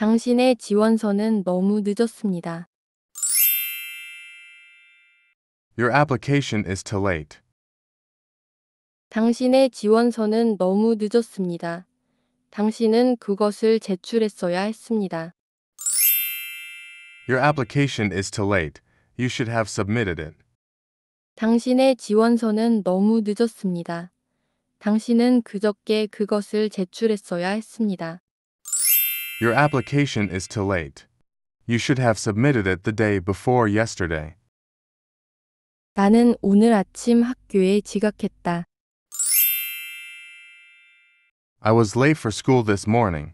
당신의 지원서는 너무 늦었습니다. Your application is too late. 당신의 지원서는 너무 늦었습니다. 당신은 그것을 제출했어야 했습니다. Your application is too late. You should have submitted it. 당신의 지원서는 너무 늦었습니다. 당신은 그저께 그것을 제출했어야 했습니다. Your application is too late. You should have submitted it the day before yesterday. 나는 오늘 아침 학교에 지각했다. I was late for school this morning.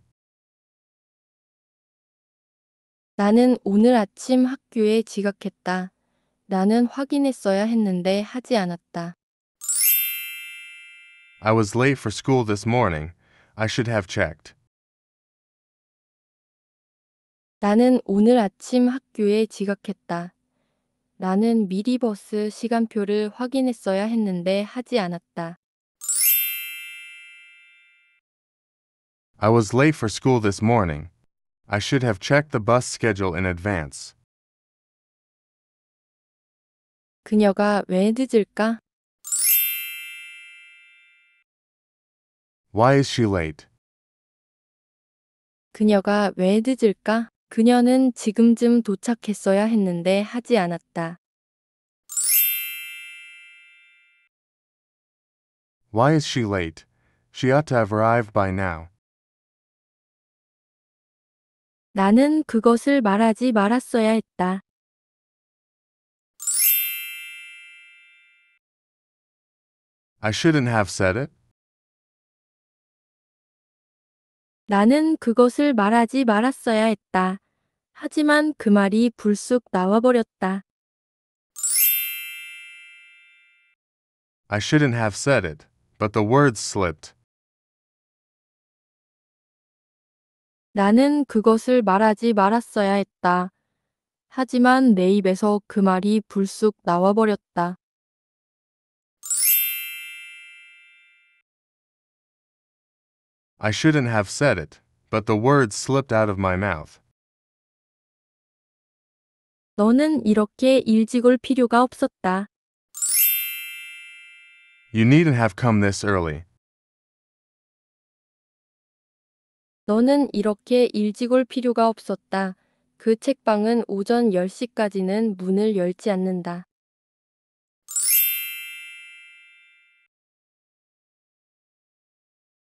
나는 오늘 아침 학교에 지각했다. 나는 확인했어야 했는데 하지 않았다. I was late for school this morning. I should have checked. 나는 오늘 아침 학교에 지각했다. 나는 미리 버스 시간표를 확인했어야 했는데 하지 않았다. I was late for school this morning. I should have checked the bus schedule in advance. 그녀가 왜 늦을까? Why is she late? 그녀가 왜 늦을까? 그녀는 지금쯤 도착했어야 했는데 하지 않았다. Why is she late? She ought to have arrived by now. 나는 그것을 말하지 말았어야 했다. I shouldn't have said it. 나는 그것을 말하지 말았어야 했다. 하지만 그 말이 불쑥 나와버렸다. I shouldn't have said it, but the words slipped. 나는 그것을 말하지 말았어야 했다. 하지만 내 입에서 그 말이 불쑥 나와버렸다. I shouldn't have said it, but the words slipped out of my mouth. 너는 이렇게 일찍 올 필요가 없었다. You needn't have come this early. 너는 이렇게 일찍 올 필요가 없었다. 그 책방은 오전 10시까지는 문을 열지 않는다.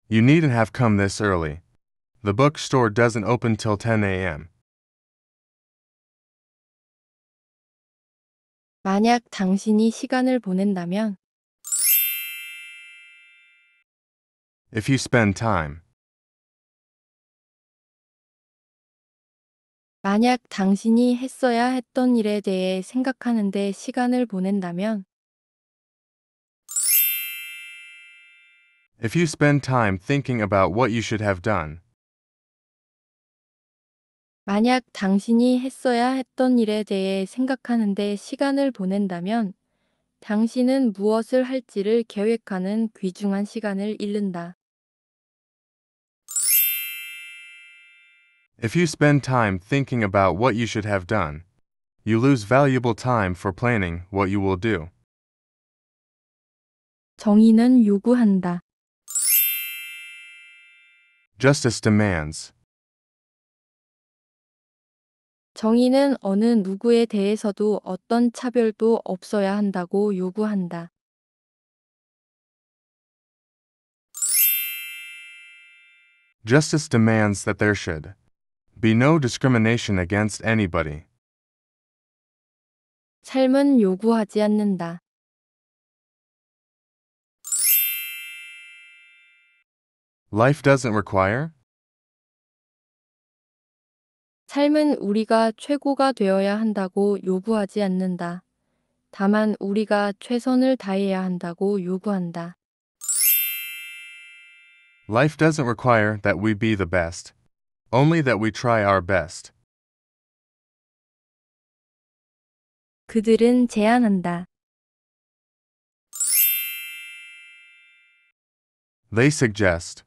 You needn't have come this early. The bookstore doesn't open till 10 a.m. 만약 당신이 시간을 보낸다면 If you spend time, 만약 당신이 했어야 했던 일에 대해 생각하는데 시간을 보낸다면 If you spend time thinking about what you should have done, 만약 당신이 했어야 했던 일에 대해 생각하는데 시간을 보낸다면 당신은 무엇을 할지를 계획하는 귀중한 시간을 잃는다. If you spend time thinking about what you should have done, you lose valuable time for planning what you will do. 정의는 요구한다. justice demands. 정의는 어느 누구에 대해서도 어떤 차별도 없어야 한다고 요구한다. Justice demands that there should be no discrimination against anybody. 삶은 요구하지 않는다. Life doesn't require? 삶은 우리가 최고가 되어야 한다고 요구하지 않는다. 다만 우리가 최선을 다해야 한다고 요구한다. Life doesn't require that we be the best, only that we try our best. 그들은 제안한다. They suggest.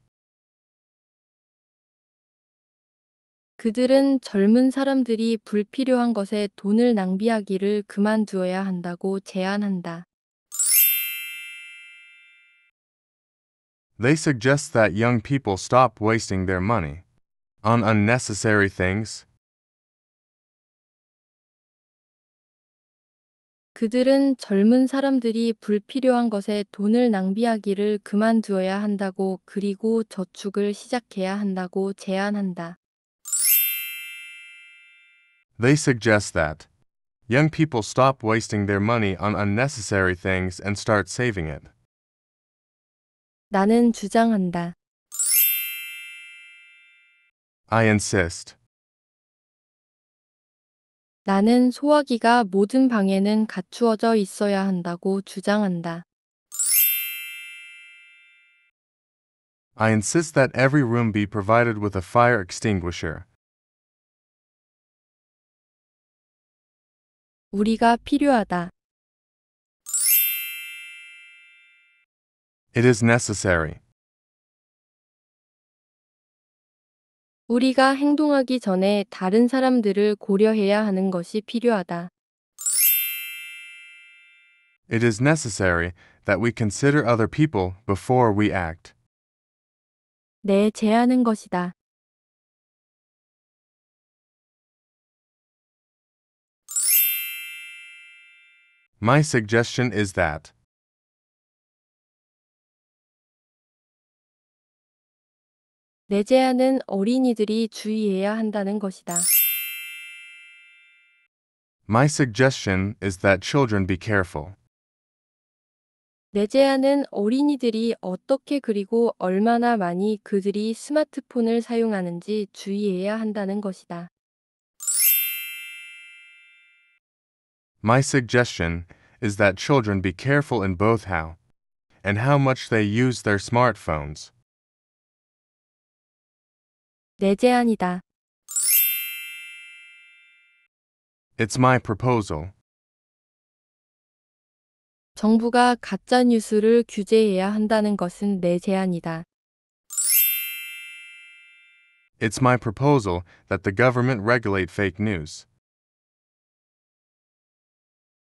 그들은 젊은 사람들이 불필요한 것에 돈을 낭비하기를 그만두어야 한다고 제안한다. They suggest that young people stop wasting their money on unnecessary things. 그들은 젊은 사람들이 불필요한 것에 돈을 낭비하기를 그만두어야 한다고 그리고 저축을 시작해야 한다고 제안한다. They suggest that young people stop wasting their money on unnecessary things and start saving it. 나는 주장한다. I insist. 나는 소화기가 모든 방에는 갖추어져 있어야 한다고 주장한다. I insist that every room be provided with a fire extinguisher. 우리가 필요하다. It is necessary. 우리가 행동하기 전에 다른 사람들을 고려해야 하는 것이 필요하다. It is necessary that we consider other people before we act. 내 제안은 것이다. My suggestion is that 내제안는 My suggestion is that children be careful. 내 제안은 어린이들이 어떻게 그리고 얼마나 많이 그들이 스마트폰을 사용하는지 주의해야 한다는 것이다. My suggestion is that children be careful in both how and how much they use their smartphones. 내 제안이다. It's my proposal. 정부가 가짜 뉴스를 규제해야 한다는 것은 내 제안이다. It's my proposal that the government regulate fake news.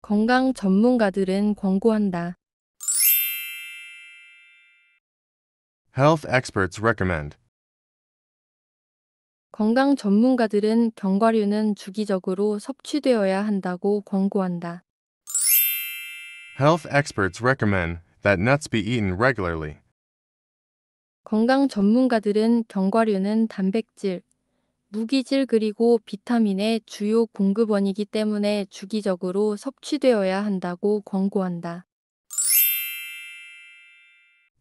건강 전문가들은 권고한다. Health experts recommend. 건강 전문가들은 견과류는 주기적으로 섭취되어야 한다고 권고한다. Health experts recommend that nuts be eaten regularly. 건강 전문가들은 견과류는 단백질, 무기질 그리고 비타민의 주요 공급원이기 때문에 주기적으로 섭취되어야 한다고 권고한다.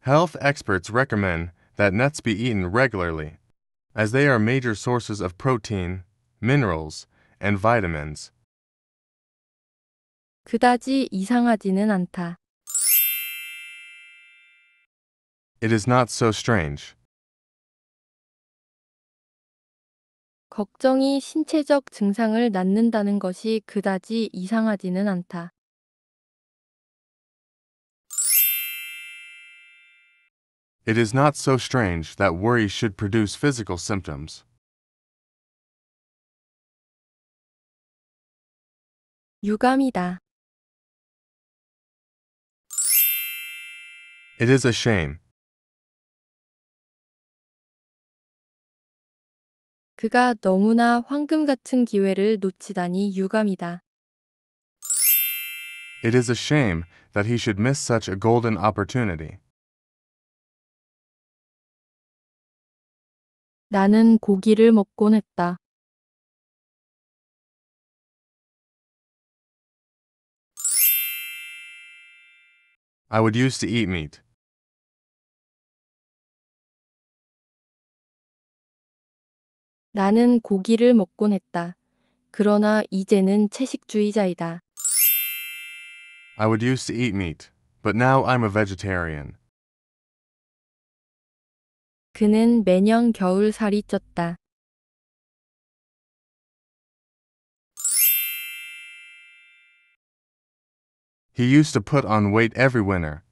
Health experts recommend that nuts be eaten regularly, as they are major sources of protein, minerals, and vitamins. 그다지 이상하지는 않다. It is not so strange. 걱정이 신체적 증상을 낳는다는 것이 그다지 이상하지는 않다. It is not so strange that worry should produce physical symptoms. 유감이다. It is a shame 그가 너무나 황금 같은 기회를 놓치다니 유감이다. It is a shame that he should miss such a golden opportunity. 나는 고기를 먹곤 했다. I would use to eat meat. 나는 고기를 먹곤 했다. 그러나 이제는 채식주의자이다. I would used to eat meat, but now I'm a vegetarian. 그는 매년 겨울 살이 쪘다. He used to put on weight every winter,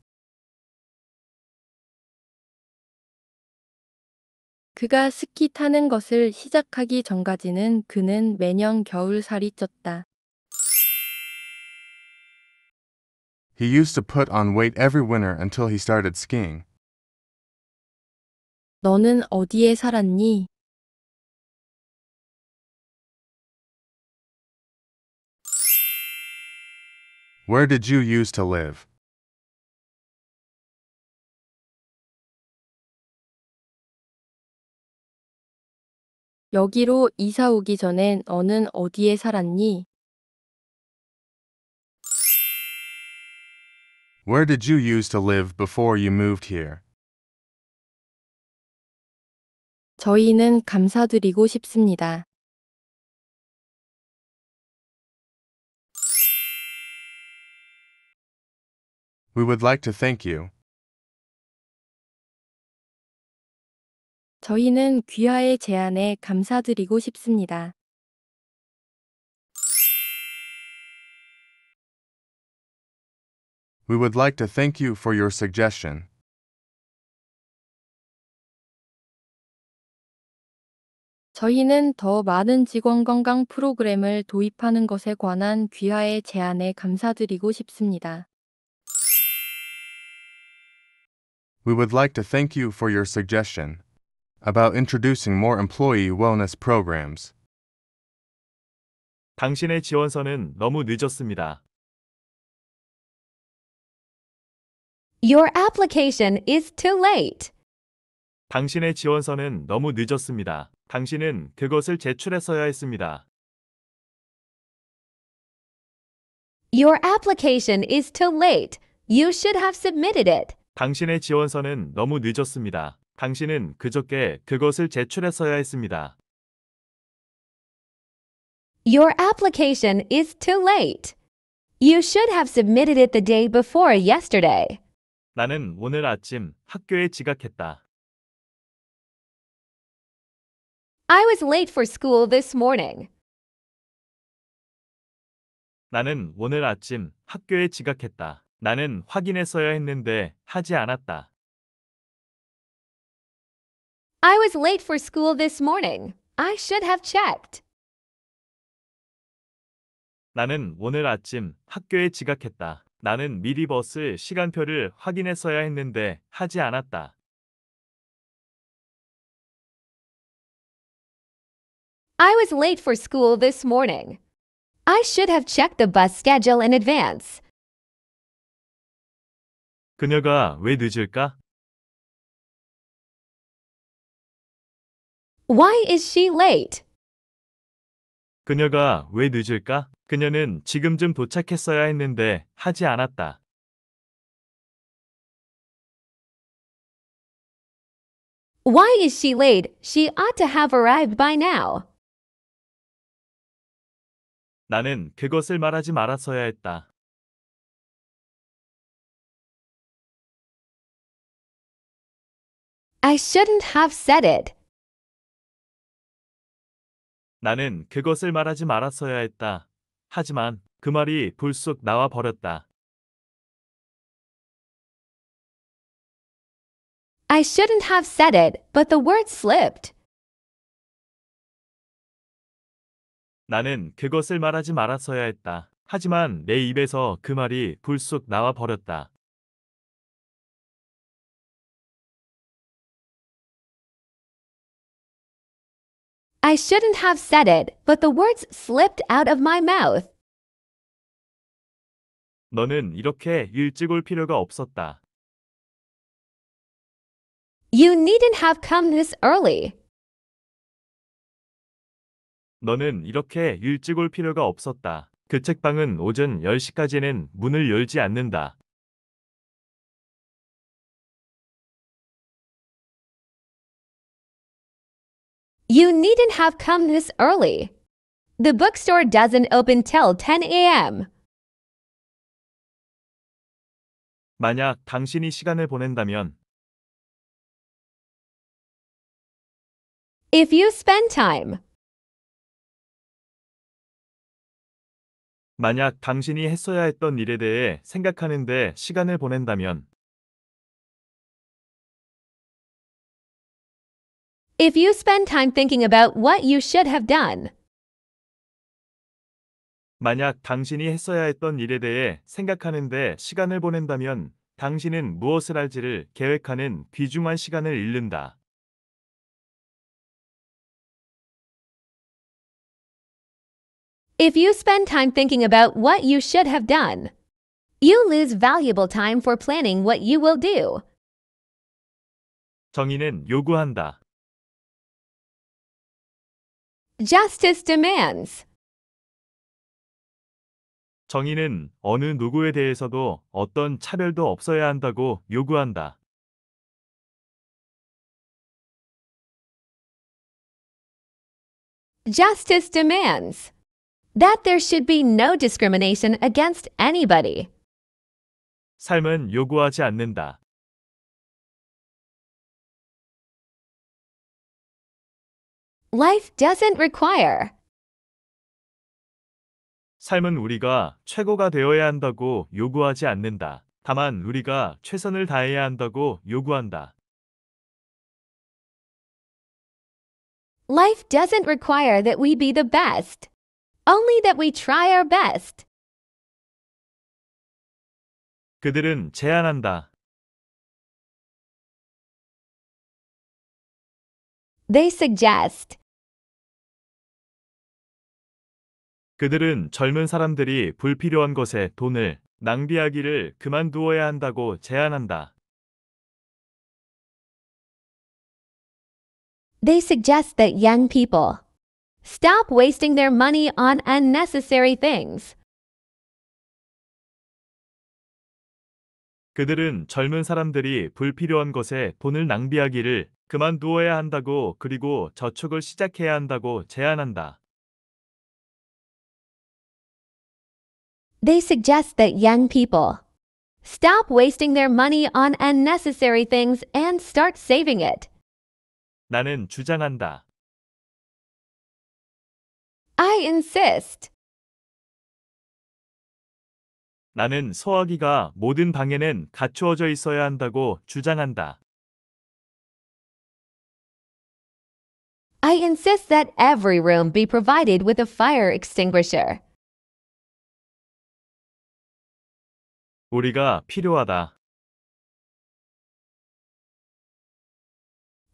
그가 스키 타는 것을 시작하기 전까지는 그는 매년 겨울살이 쪘다. He used to put on weight every winter until he started skiing. 너는 어디에 살았니? Where did you used to live? 여기로 이사 오기 전엔 너는 어디에 살았니? Where did you used to live before you moved here? 저희는 감사드리고 싶습니다. We would like to thank you. 저희는 귀하의 제안에 감사드리고 싶습니다. We would like to thank you for your suggestion. 저희는 더 많은 직원 건강 프로그램을 도입하는 것에 관한 귀하의 제안에 감사드리고 싶습니다. We would like to thank you for your suggestion. about introducing more employee wellness programs. 당신의 지원서는 너무 늦었습니다. Your application is too late. 당신의 지원서는 너무 늦었습니다. 당신은 그것을 제출했어야 했습니다. Your application is too late. You should have submitted it. 당신의 지원서는 너무 늦었습니다. 당신은 그저께 그것을 제출했어야 했습니다. Your application is too late. You should have submitted it the day before yesterday. 나는 오늘 아침 학교에 지각했다. I was late for school this morning. 나는 오늘 아침 학교에 지각했다. 나는 확인했어야 했는데 하지 않았다. I was late for school this morning. I should have checked. 나는 오늘 아침 학교에 지각했다. 나는 미리 버스 시간표를 확인했어야 했는데 하지 않았다. I was late for school this morning. I should have checked the bus schedule in advance. 그녀가 왜 늦을까? Why is she late? 그녀가 왜 늦을까? 그녀는 지금쯤 도착했어야 했는데 하지 않았다. Why is she late? She ought to have arrived by now. 나는 그것을 말하지 말았어야 했다. I shouldn't have said it. 나는 그것을 말하지 말았어야 했다. 하지만 그 말이 불쑥 나와 버렸다. I shouldn't have said it, but the word slipped. 나는 그것을 말하지 말았어야 했다. 하지만 내 입에서 그 말이 불쑥 나와 버렸다. I shouldn't have said it, but the words slipped out of my mouth. 너는 이렇게 일찍 올 필요가 없었다. You needn't have come this early. 너는 이렇게 일찍 올 필요가 없었다. 그 책방은 오전 10시까지는 문을 열지 않는다. You needn't have come this early. The bookstore doesn't open till 10 a.m. 만약 당신이 시간을 보낸다면 If you spend time, 만약 당신이 했어야 했던 일에 대해 생각하는데 시간을 보낸다면 If you spend time thinking about what you should have done. 만약 당신이 했어야 했던 일에 대해 생각하는데 시간을 보낸다면 당신은 무엇을 할지를 계획하는 귀중한 시간을 잃는다. If you spend time thinking about what you should have done, you lose valuable time for planning what you will do. 정의는 요구한다. Justice demands. 정의는 어느 누구에 대해서도 어떤 차별도 없어야 한다고 요구한다. Justice demands that there should be no discrimination against anybody. 삶은 요구하지 않는다. life doesn't require. 삶은 우리가 최고가 되어야 한다고 요구하지 않는다. 다만 우리가 최선을 다해야 한다고 요구한다. Life doesn't require that we be the best. Only that we try our best. 그들은 제안한다. They suggest. 그들은 젊은 사람들이 불필요한 것에 돈을 낭비하기를 그만두어야 한다고 제안한다. They suggest that young people stop wasting their money on unnecessary things. 그들은 젊은 사람들이 불필요한 것에 돈을 낭비하기를 그만두어야 한다고 그리고 저축을 시작해야 한다고 제안한다. They suggest that young people stop wasting their money on unnecessary things and start saving it. 나는 주장한다. I insist. 나는 소화기가 모든 방에는 갖추어져 있어야 한다고 주장한다. I insist that every room be provided with a fire extinguisher. 우리가 필요하다.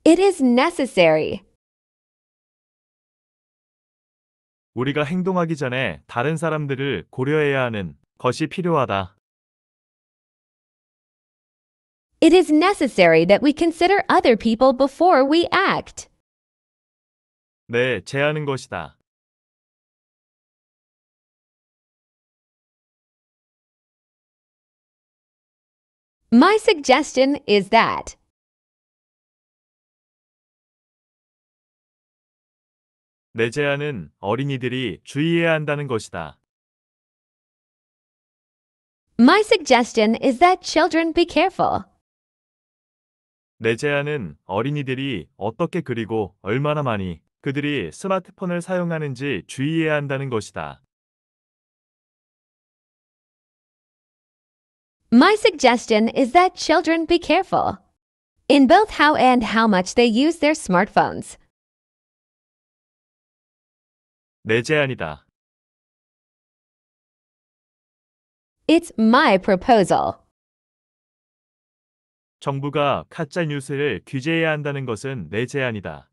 It is necessary. 우리가 행동하기 전에 다른 사람들을 고려해야 하는 것이 필요하다. It is necessary that we consider other people before we act. 네, 제하는 것이다. My suggestion is that 내 제안은 어린이들이 주의해야 한다는 것이다. My suggestion is that children be careful. 내 제안은 어린이들이 어떻게 그리고 얼마나 많이 그들이 스마트폰을 사용하는지 주의해야 한다는 것이다. My suggestion is that children be careful in both how and how much they use their smartphones. 내 제안이다. It's my proposal. 정부가 가짜 뉴스를 규제해야 한다는 것은 내 제안이다.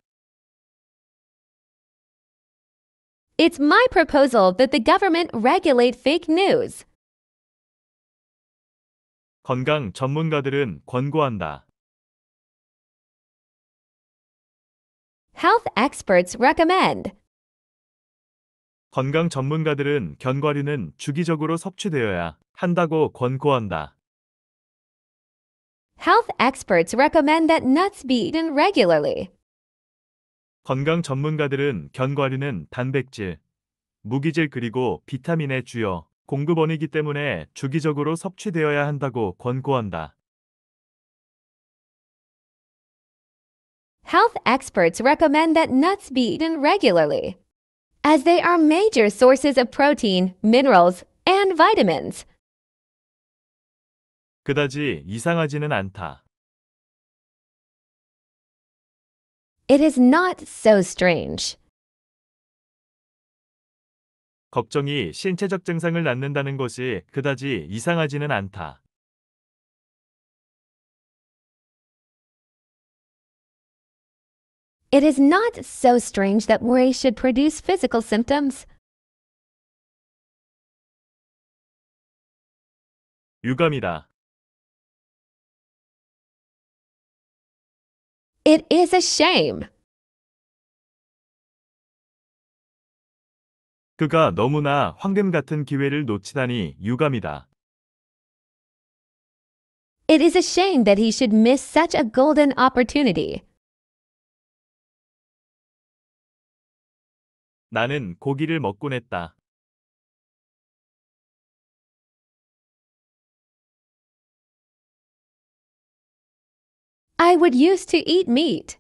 It's my proposal that the government regulate fake news. 건강 전문가들은 권고한다. Health experts recommend. 건강 전문가들은 견과류는 주기적으로 섭취되어야 한다고 권고한다. Health experts recommend that nuts be eaten regularly. 건강 전문가들은 견과류는 단백질, 무기질 그리고 비타민의 주요 공급원이기 때문에 주기적으로 섭취되어야 한다고 권고한다. Health experts recommend that nuts be eaten regularly, as they are major sources of protein, minerals, and vitamins. 그다지 이상하지는 않다. It is not so strange. 걱정이 신체적 증상을 낳는다는 것이 그다지 이상하지는 않다. It is not so strange that worry should produce physical symptoms. 유감이다. It is a shame. 그가 너무나 황금 같은 기회를 놓치다니 유감이다. It is a shame that he should miss such a golden opportunity. 나는 고기를 먹곤 했다. I would used to eat meat.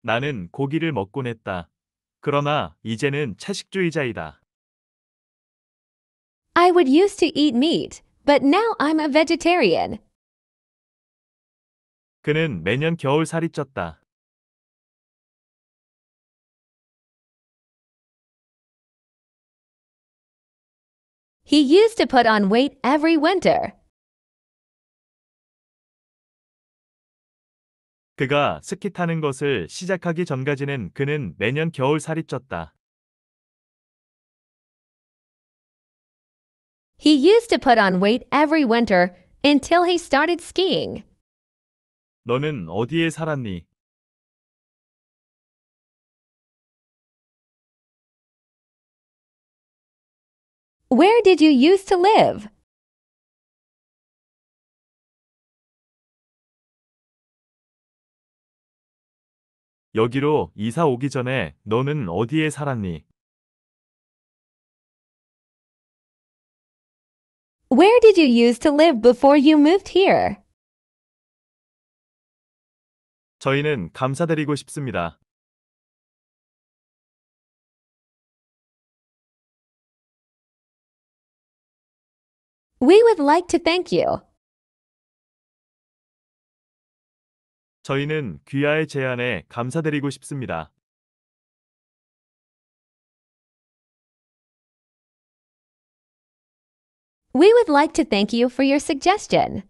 나는 고기를 먹곤 했다. 그러나 이제는 채식주의자이다. I would used to eat meat, but now I'm a vegetarian. 그는 매년 겨울살이 쪘다. He used to put on weight every winter. 그가 스키 타는 것을 시작하기 전까지는 그는 매년 겨울 살이 쪘다. He used to put on weight every winter until he started skiing. 너는 어디에 살았니? Where did you used to live? 여기로 이사 오기 전에 너는 어디에 살았니? Where did you used to live before you moved here? 저희는 감사드리고 싶습니다. We would like to thank you. 저희는 귀하의 제안에 감사드리고 싶습니다. We would like to thank you for your suggestion.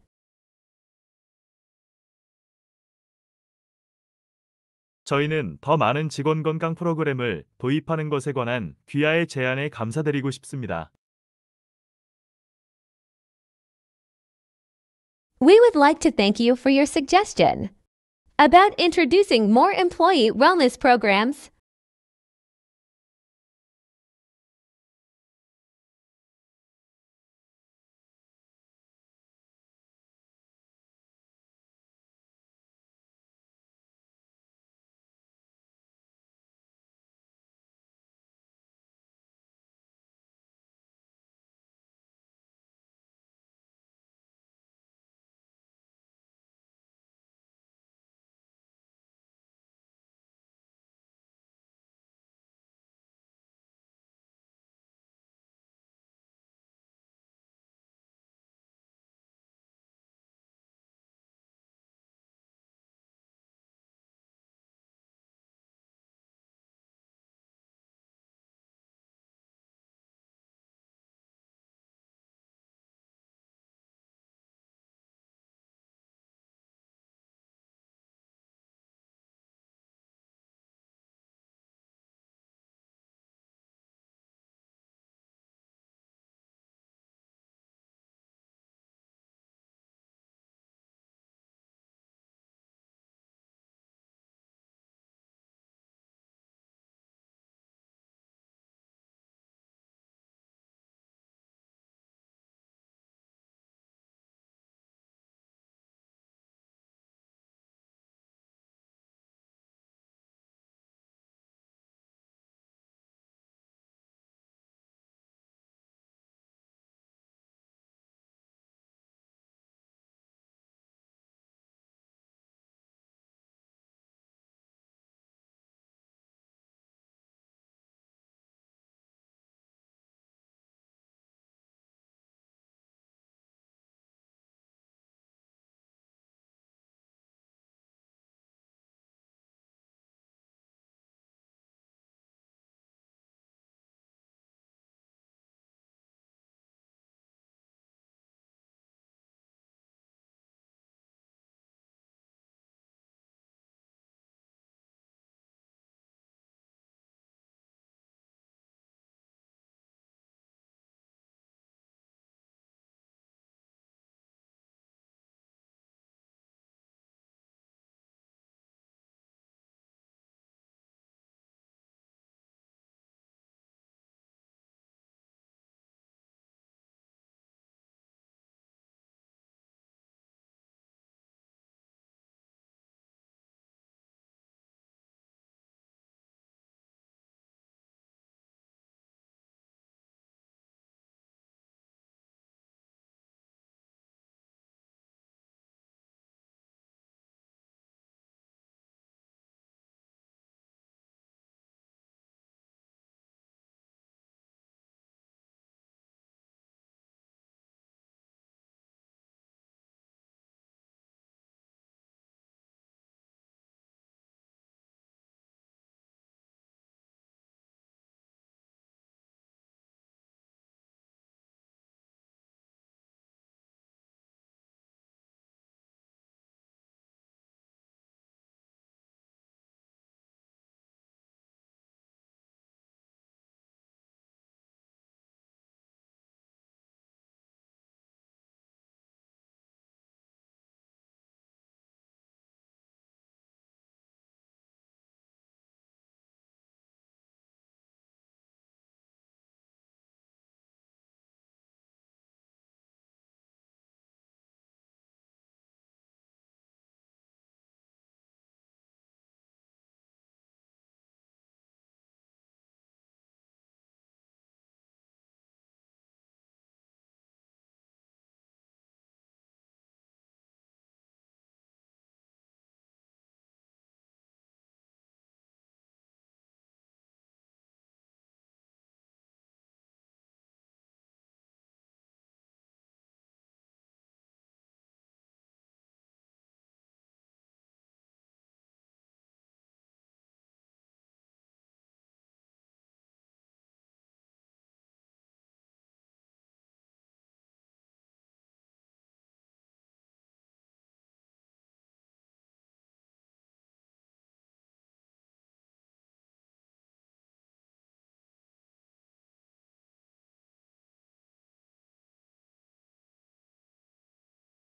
저희는 더 많은 직원 건강 프로그램을 도입하는 것에 관한 귀하의 제안에 감사드리고 싶습니다. We would like to thank you for your suggestion about introducing more employee wellness programs